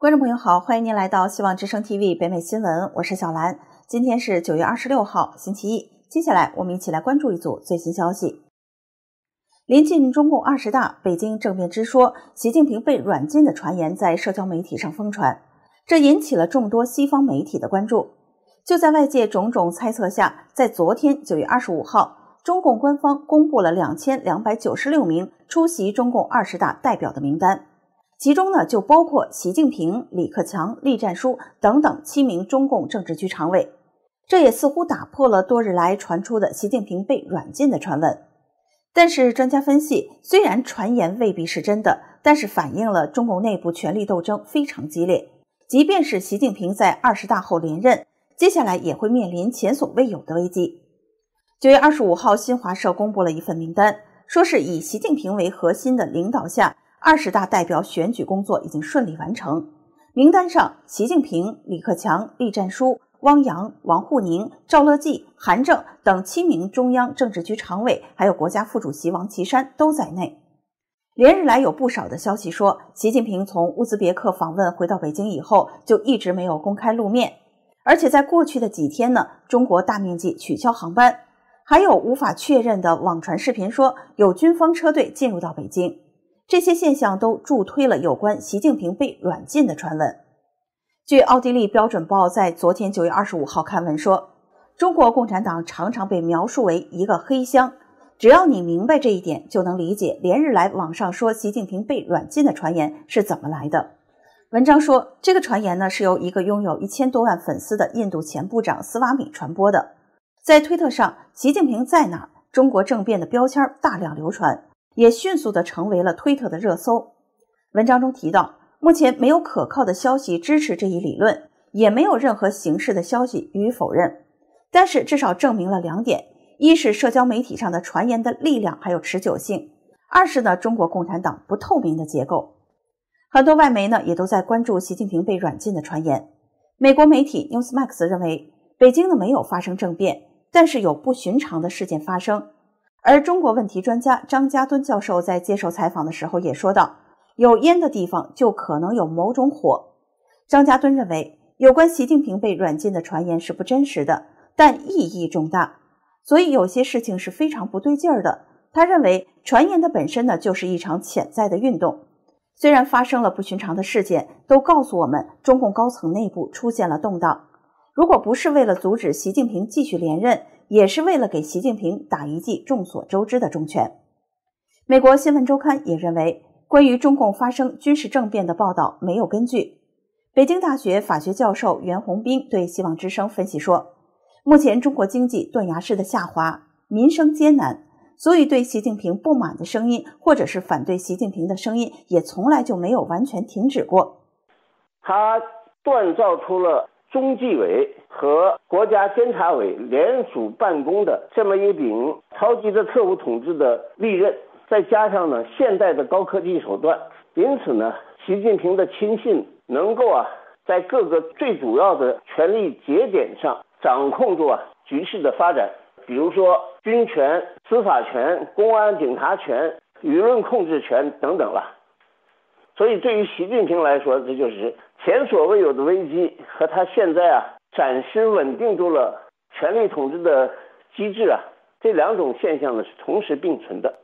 观众朋友好，欢迎您来到希望之声 TV 北美新闻，我是小兰。今天是九月二十六号，星期一。接下来我们一起来关注一组最新消息。临近中共二十大，北京政变之说、习近平被软禁的传言在社交媒体上疯传，这引起了众多西方媒体的关注。就在外界种种猜测下，在昨天九月二十五号，中共官方公布了两千两百九十六名出席中共二十大代表的名单。其中呢，就包括习近平、李克强、栗战书等等七名中共政治局常委。这也似乎打破了多日来传出的习近平被软禁的传闻。但是，专家分析，虽然传言未必是真的，但是反映了中共内部权力斗争非常激烈。即便是习近平在二十大后连任，接下来也会面临前所未有的危机。九月二十五号，新华社公布了一份名单，说是以习近平为核心的领导下。二十大代表选举工作已经顺利完成，名单上，习近平、李克强、栗战书、汪洋、王沪宁、赵乐际、韩正等七名中央政治局常委，还有国家副主席王岐山都在内。连日来，有不少的消息说，习近平从乌兹别克访问回到北京以后，就一直没有公开露面，而且在过去的几天呢，中国大面积取消航班，还有无法确认的网传视频说，有军方车队进入到北京。这些现象都助推了有关习近平被软禁的传闻。据奥地利标准报在昨天九月二十五号刊文说，中国共产党常常被描述为一个黑箱，只要你明白这一点，就能理解连日来网上说习近平被软禁的传言是怎么来的。文章说，这个传言呢是由一个拥有一千多万粉丝的印度前部长斯瓦米传播的。在推特上，“习近平在哪？中国政变”的标签大量流传。也迅速的成为了推特的热搜。文章中提到，目前没有可靠的消息支持这一理论，也没有任何形式的消息予以否认。但是至少证明了两点：一是社交媒体上的传言的力量还有持久性；二是呢，中国共产党不透明的结构。很多外媒呢也都在关注习近平被软禁的传言。美国媒体 Newsmax 认为，北京呢没有发生政变，但是有不寻常的事件发生。而中国问题专家张家敦教授在接受采访的时候也说到：“有烟的地方就可能有某种火。”张家敦认为，有关习近平被软禁的传言是不真实的，但意义重大。所以有些事情是非常不对劲儿的。他认为，传言的本身呢，就是一场潜在的运动。虽然发生了不寻常的事件，都告诉我们中共高层内部出现了动荡。如果不是为了阻止习近平继续连任，也是为了给习近平打一记众所周知的重拳。美国新闻周刊也认为，关于中共发生军事政变的报道没有根据。北京大学法学教授袁宏斌对《希望之声》分析说：“目前中国经济断崖式的下滑，民生艰难，所以对习近平不满的声音，或者是反对习近平的声音，也从来就没有完全停止过。他锻造出了。”中纪委和国家监察委联署办公的这么一柄超级的特务统治的利刃，再加上呢现代的高科技手段，因此呢，习近平的亲信能够啊在各个最主要的权力节点上掌控住啊局势的发展，比如说军权、司法权、公安警察权、舆论控制权等等了。所以对于习近平来说，这就是。前所未有的危机和他现在啊暂时稳定住了权力统治的机制啊这两种现象呢是同时并存的。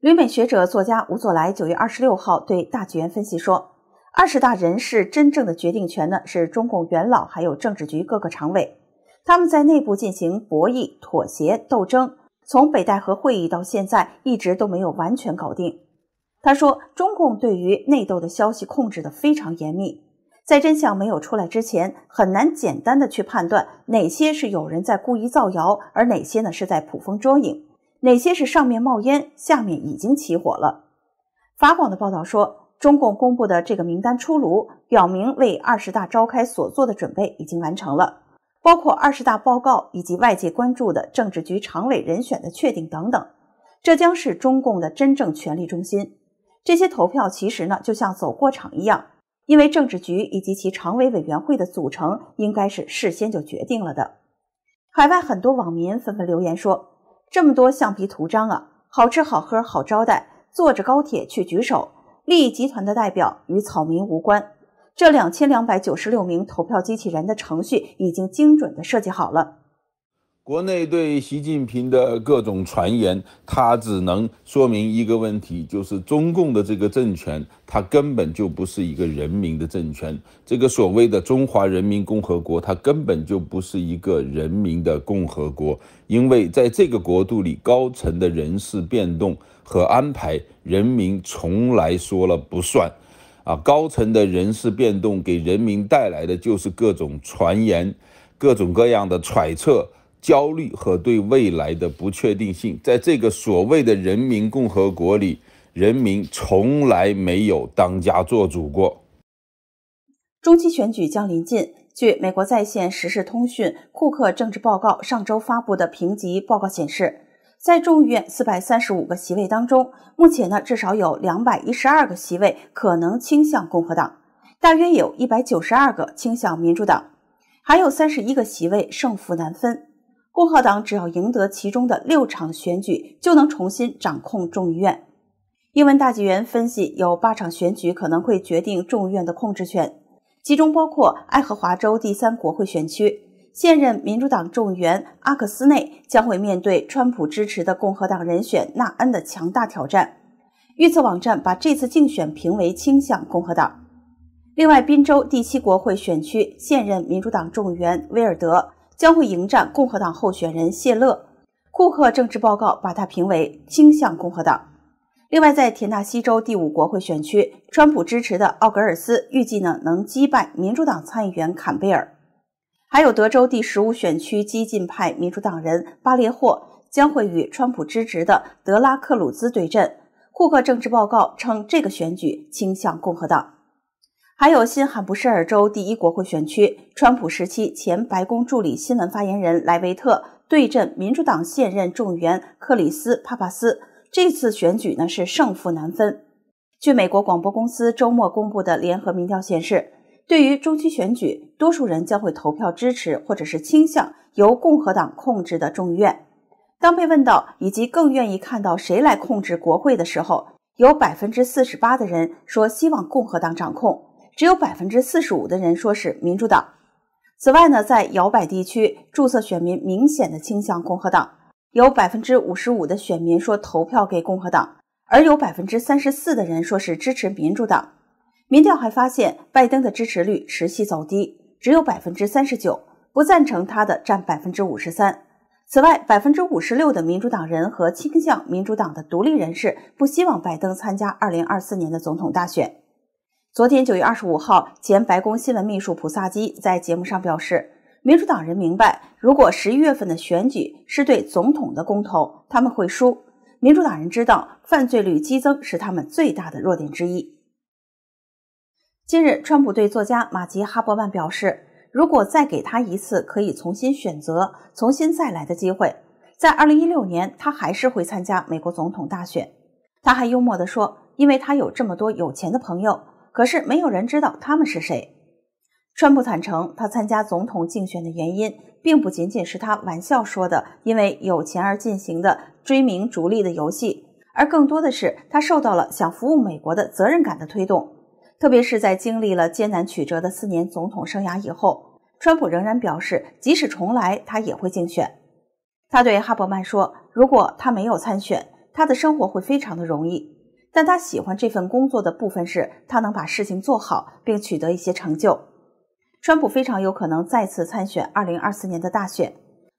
旅美学者作家吴作来九月二十六号对《大纪元》分析说，二十大人事真正的决定权呢，是中共元老还有政治局各个常委，他们在内部进行博弈、妥协、斗争，从北戴河会议到现在一直都没有完全搞定。他说，中共对于内斗的消息控制的非常严密。在真相没有出来之前，很难简单的去判断哪些是有人在故意造谣，而哪些呢是在捕风捉影，哪些是上面冒烟，下面已经起火了。法广的报道说，中共公布的这个名单出炉，表明为二十大召开所做的准备已经完成了，包括二十大报告以及外界关注的政治局常委人选的确定等等。这将是中共的真正权力中心。这些投票其实呢，就像走过场一样。因为政治局以及其常委委员会的组成应该是事先就决定了的。海外很多网民纷纷留言说：“这么多橡皮图章啊，好吃好喝好招待，坐着高铁去举手，利益集团的代表与草民无关。”这两千两百九十六名投票机器人的程序已经精准的设计好了。国内对习近平的各种传言，它只能说明一个问题，就是中共的这个政权，它根本就不是一个人民的政权。这个所谓的中华人民共和国，它根本就不是一个人民的共和国，因为在这个国度里，高层的人事变动和安排，人民从来说了不算。啊，高层的人事变动给人民带来的就是各种传言，各种各样的揣测。焦虑和对未来的不确定性，在这个所谓的人民共和国里，人民从来没有当家做主过。中期选举将临近。据美国在线实时通讯库克政治报告上周发布的评级报告显示，在众议院四百三十五个席位当中，目前呢至少有两百一十二个席位可能倾向共和党，大约有一百九十二个倾向民主党，还有三十一个席位胜负难分。共和党只要赢得其中的六场选举，就能重新掌控众议院。英文大纪元分析，有八场选举可能会决定众议院的控制权，其中包括爱荷华州第三国会选区，现任民主党众议员阿克斯内将会面对川普支持的共和党人选纳恩的强大挑战。预测网站把这次竞选评为倾向共和党。另外，宾州第七国会选区现任民主党众议员威尔德。将会迎战共和党候选人谢勒。库克政治报告把他评为倾向共和党。另外，在田纳西州第五国会选区，川普支持的奥格尔斯预计呢能击败民主党参议员坎贝尔。还有德州第十五选区激进派民主党人巴列霍将会与川普支持的德拉克鲁兹对阵。库克政治报告称，这个选举倾向共和党。还有新罕布什尔州第一国会选区，川普时期前白宫助理新闻发言人莱维特对阵民主党现任众议员克里斯帕帕斯。这次选举呢是胜负难分。据美国广播公司周末公布的联合民调显示，对于中期选举，多数人将会投票支持或者是倾向由共和党控制的众议院。当被问到以及更愿意看到谁来控制国会的时候，有百分之四十八的人说希望共和党掌控。只有百分之四十五的人说是民主党。此外呢，在摇摆地区注册选民明显的倾向共和党，有百分之五十五的选民说投票给共和党，而有百分之三十四的人说是支持民主党。民调还发现，拜登的支持率持续走低，只有百分之三十九，不赞成他的占百分之五十三。此外，百分之五十六的民主党人和倾向民主党的独立人士不希望拜登参加二零二四年的总统大选。昨天九月二十五号，前白宫新闻秘书普萨基在节目上表示，民主党人明白，如果十一月份的选举是对总统的公投，他们会输。民主党人知道，犯罪率激增是他们最大的弱点之一。近日，川普对作家马吉哈伯曼表示，如果再给他一次可以重新选择、重新再来的机会，在二零一六年，他还是会参加美国总统大选。他还幽默地说，因为他有这么多有钱的朋友。可是没有人知道他们是谁。川普坦诚，他参加总统竞选的原因，并不仅仅是他玩笑说的“因为有钱而进行的追名逐利的游戏”，而更多的是他受到了想服务美国的责任感的推动。特别是在经历了艰难曲折的四年总统生涯以后，川普仍然表示，即使重来，他也会竞选。他对哈伯曼说：“如果他没有参选，他的生活会非常的容易。”但他喜欢这份工作的部分是他能把事情做好，并取得一些成就。川普非常有可能再次参选二零二四年的大选。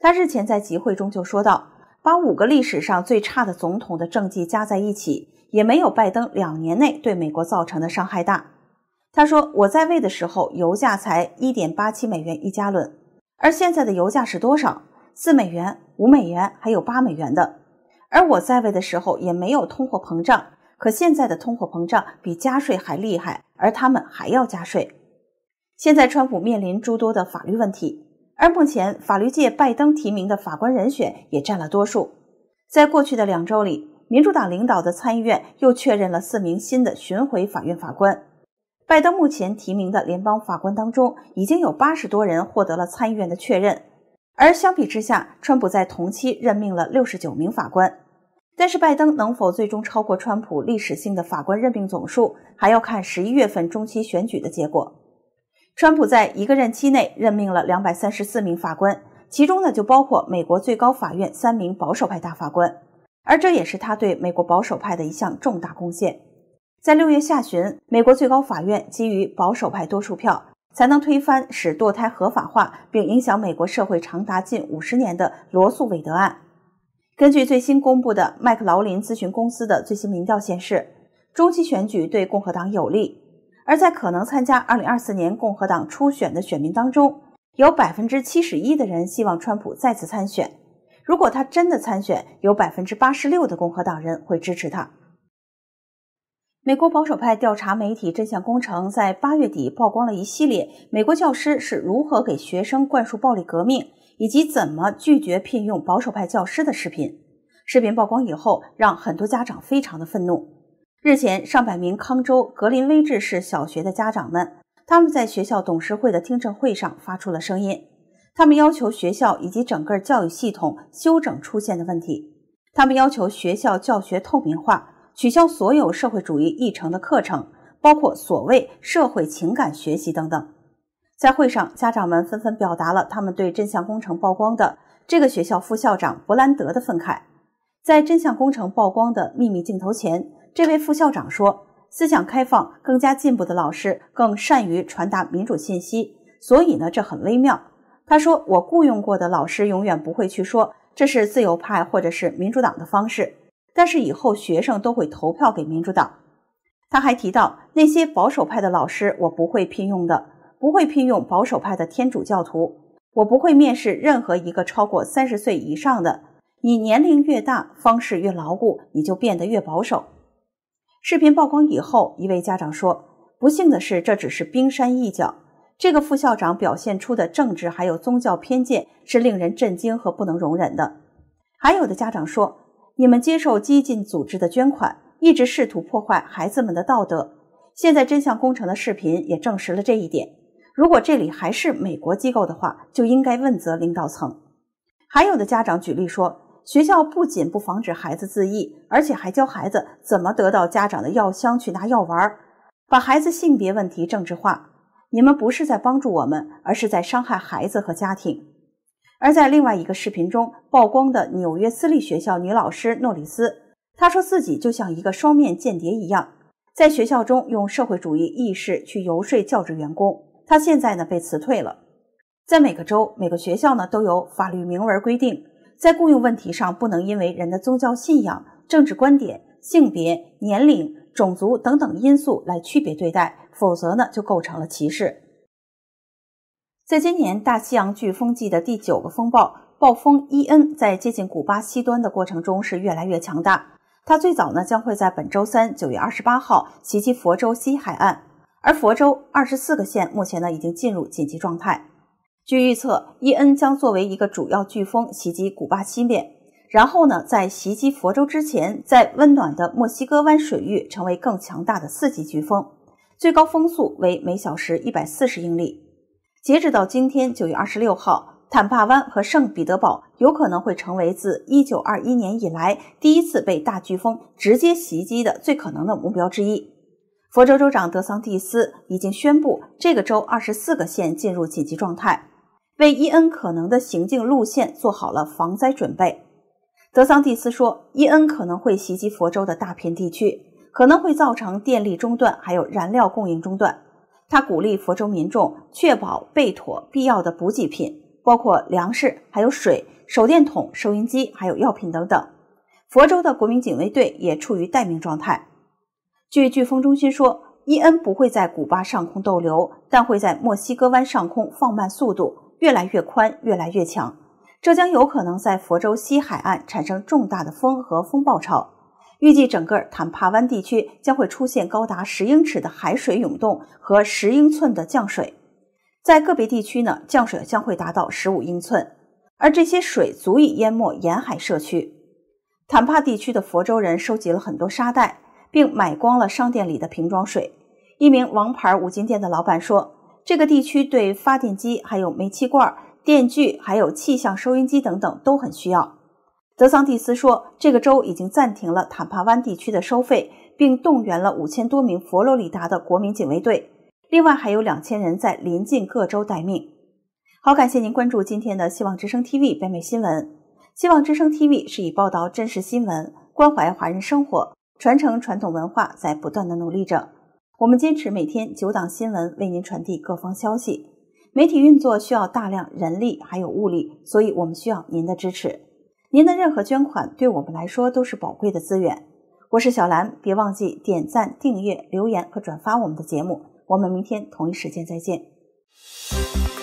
他日前在集会中就说到：“把五个历史上最差的总统的政绩加在一起，也没有拜登两年内对美国造成的伤害大。”他说：“我在位的时候，油价才一点八七美元一加仑，而现在的油价是多少？四美元、五美元，还有八美元的。而我在位的时候也没有通货膨胀。”可现在的通货膨胀比加税还厉害，而他们还要加税。现在，川普面临诸多的法律问题，而目前法律界拜登提名的法官人选也占了多数。在过去的两周里，民主党领导的参议院又确认了四名新的巡回法院法官。拜登目前提名的联邦法官当中，已经有八十多人获得了参议院的确认，而相比之下，川普在同期任命了六十九名法官。但是拜登能否最终超过川普历史性的法官任命总数，还要看十一月份中期选举的结果。川普在一个任期内任命了两百三十四名法官，其中呢就包括美国最高法院三名保守派大法官，而这也是他对美国保守派的一项重大贡献。在六月下旬，美国最高法院基于保守派多数票，才能推翻使堕胎合法化并影响美国社会长达近五十年的罗素韦德案。根据最新公布的麦克劳林咨询公司的最新民调显示，中期选举对共和党有利。而在可能参加2024年共和党初选的选民当中，有71%的人希望川普再次参选。如果他真的参选，有86%的共和党人会支持他。美国保守派调查媒体真相工程在八月底曝光了一系列美国教师是如何给学生灌输暴力革命。以及怎么拒绝聘用保守派教师的视频，视频曝光以后，让很多家长非常的愤怒。日前，上百名康州格林威治市小学的家长们，他们在学校董事会的听证会上发出了声音，他们要求学校以及整个教育系统修整出现的问题，他们要求学校教学透明化，取消所有社会主义议程的课程，包括所谓社会情感学习等等。在会上，家长们纷纷表达了他们对真相工程曝光的这个学校副校长伯兰德的愤慨。在真相工程曝光的秘密镜头前，这位副校长说：“思想开放、更加进步的老师更善于传达民主信息，所以呢，这很微妙。”他说：“我雇佣过的老师永远不会去说这是自由派或者是民主党的方式，但是以后学生都会投票给民主党。”他还提到，那些保守派的老师我不会聘用的。不会聘用保守派的天主教徒。我不会面试任何一个超过三十岁以上的。你年龄越大，方式越牢固，你就变得越保守。视频曝光以后，一位家长说：“不幸的是，这只是冰山一角。这个副校长表现出的政治还有宗教偏见是令人震惊和不能容忍的。”还有的家长说：“你们接受激进组织的捐款，一直试图破坏孩子们的道德。现在真相工程的视频也证实了这一点。”如果这里还是美国机构的话，就应该问责领导层。还有的家长举例说，学校不仅不防止孩子自缢，而且还教孩子怎么得到家长的药箱去拿药丸，把孩子性别问题政治化。你们不是在帮助我们，而是在伤害孩子和家庭。而在另外一个视频中曝光的纽约私立学校女老师诺里斯，她说自己就像一个双面间谍一样，在学校中用社会主义意识去游说教职员工。他现在呢被辞退了，在每个州每个学校呢都有法律明文规定，在雇佣问题上不能因为人的宗教信仰、政治观点、性别、年龄、种族等等因素来区别对待，否则呢就构成了歧视。在今年大西洋飓风季的第九个风暴——暴风伊恩，在接近古巴西端的过程中是越来越强大。它最早呢将会在本周三（九月二十八号）袭击佛州西海岸。而佛州二十四个县目前呢已经进入紧急状态。据预测，伊恩将作为一个主要飓风袭击古巴西面，然后呢在袭击佛州之前，在温暖的墨西哥湾水域成为更强大的四级飓风，最高风速为每小时一百四十英里。截止到今天九月二十六号，坦帕湾和圣彼得堡有可能会成为自一九二一年以来第一次被大飓风直接袭击的最可能的目标之一。佛州州长德桑蒂斯已经宣布，这个州二十四个县进入紧急状态，为伊恩可能的行进路线做好了防灾准备。德桑蒂斯说，伊恩可能会袭击佛州的大片地区，可能会造成电力中断，还有燃料供应中断。他鼓励佛州民众确保备妥必要的补给品，包括粮食、还有水、手电筒、收音机，还有药品等等。佛州的国民警卫队也处于待命状态。据飓风中心说，伊恩不会在古巴上空逗留，但会在墨西哥湾上空放慢速度，越来越宽，越来越强。这将有可能在佛州西海岸产生重大的风和风暴潮。预计整个坦帕湾地区将会出现高达十英尺的海水涌动和十英寸的降水，在个别地区呢，降水将会达到十五英寸，而这些水足以淹没沿海社区。坦帕地区的佛州人收集了很多沙袋。并买光了商店里的瓶装水。一名王牌五金店的老板说：“这个地区对发电机、还有煤气罐、电锯、还有气象收音机等等都很需要。”德桑蒂斯说：“这个州已经暂停了坦帕湾地区的收费，并动员了五千多名佛罗里达的国民警卫队，另外还有两千人在临近各州待命。”好，感谢您关注今天的希望之声 TV 北美新闻。希望之声 TV 是以报道真实新闻、关怀华人生活。传承传统文化，在不断的努力着。我们坚持每天九档新闻为您传递各方消息。媒体运作需要大量人力还有物力，所以我们需要您的支持。您的任何捐款对我们来说都是宝贵的资源。我是小兰，别忘记点赞、订阅、留言和转发我们的节目。我们明天同一时间再见。